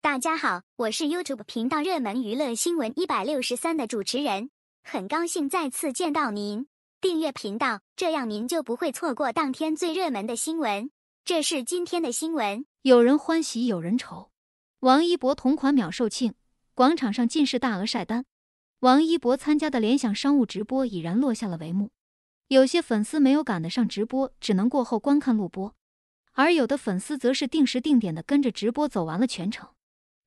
大家好，我是 YouTube 频道热门娱乐新闻一百六十三的主持人，很高兴再次见到您。订阅频道，这样您就不会错过当天最热门的新闻。这是今天的新闻：有人欢喜有人愁。王一博同款秒售罄，广场上尽是大额晒单。王一博参加的联想商务直播已然落下了帷幕，有些粉丝没有赶得上直播，只能过后观看录播；而有的粉丝则是定时定点的跟着直播走完了全程。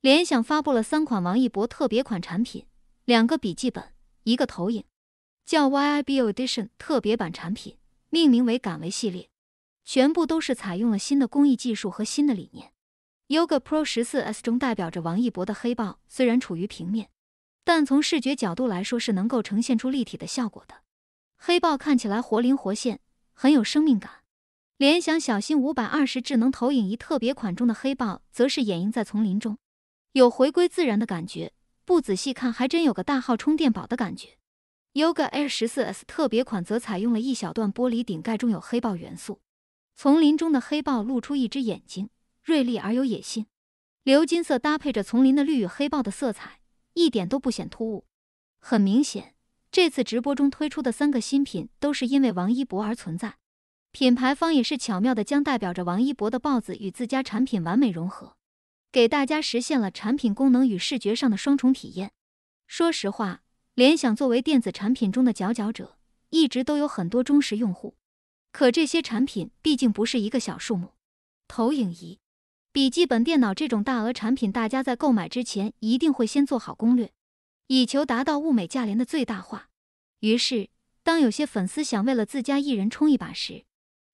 联想发布了三款王一博特别款产品，两个笔记本，一个投影，叫 YIB Edition 特别版产品，命名为“敢为”系列，全部都是采用了新的工艺技术和新的理念。Yoga Pro 14s 中代表着王一博的黑豹，虽然处于平面，但从视觉角度来说是能够呈现出立体的效果的，黑豹看起来活灵活现，很有生命感。联想小新520智能投影仪特别款中的黑豹，则是掩映在丛林中。有回归自然的感觉，不仔细看还真有个大号充电宝的感觉。Yoga Air 十四 S 特别款则采用了一小段玻璃顶盖，中有黑豹元素，丛林中的黑豹露出一只眼睛，锐利而有野性。鎏金色搭配着丛林的绿与黑豹的色彩，一点都不显突兀。很明显，这次直播中推出的三个新品都是因为王一博而存在，品牌方也是巧妙的将代表着王一博的豹子与自家产品完美融合。给大家实现了产品功能与视觉上的双重体验。说实话，联想作为电子产品中的佼佼者，一直都有很多忠实用户。可这些产品毕竟不是一个小数目，投影仪、笔记本电脑这种大额产品，大家在购买之前一定会先做好攻略，以求达到物美价廉的最大化。于是，当有些粉丝想为了自家艺人冲一把时，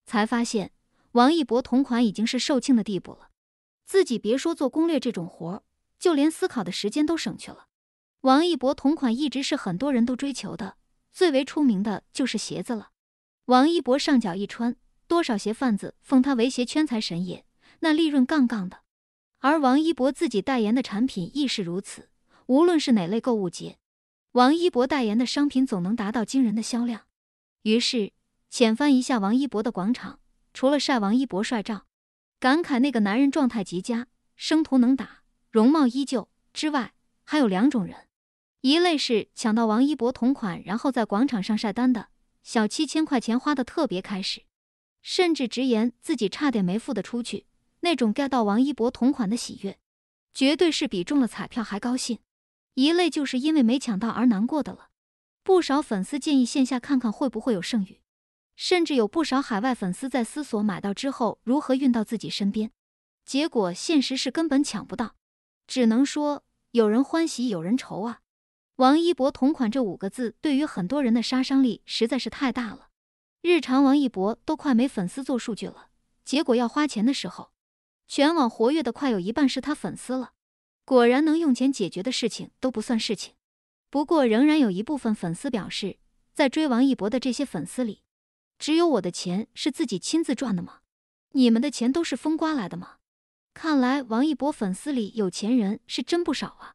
才发现王一博同款已经是售罄的地步了。自己别说做攻略这种活儿，就连思考的时间都省去了。王一博同款一直是很多人都追求的，最为出名的就是鞋子了。王一博上脚一穿，多少鞋贩子奉他为鞋圈财神爷，那利润杠杠的。而王一博自己代言的产品亦是如此，无论是哪类购物节，王一博代言的商品总能达到惊人的销量。于是，浅翻一下王一博的广场，除了晒王一博帅照。感慨那个男人状态极佳，生图能打，容貌依旧。之外，还有两种人，一类是抢到王一博同款，然后在广场上晒单的小七千块钱花的特别开始，甚至直言自己差点没付的出去，那种 get 到王一博同款的喜悦，绝对是比中了彩票还高兴。一类就是因为没抢到而难过的了，不少粉丝建议线下看看会不会有剩余。甚至有不少海外粉丝在思索买到之后如何运到自己身边，结果现实是根本抢不到，只能说有人欢喜有人愁啊！王一博同款这五个字对于很多人的杀伤力实在是太大了。日常王一博都快没粉丝做数据了，结果要花钱的时候，全网活跃的快有一半是他粉丝了。果然能用钱解决的事情都不算事情。不过仍然有一部分粉丝表示，在追王一博的这些粉丝里。只有我的钱是自己亲自赚的吗？你们的钱都是风刮来的吗？看来王一博粉丝里有钱人是真不少啊！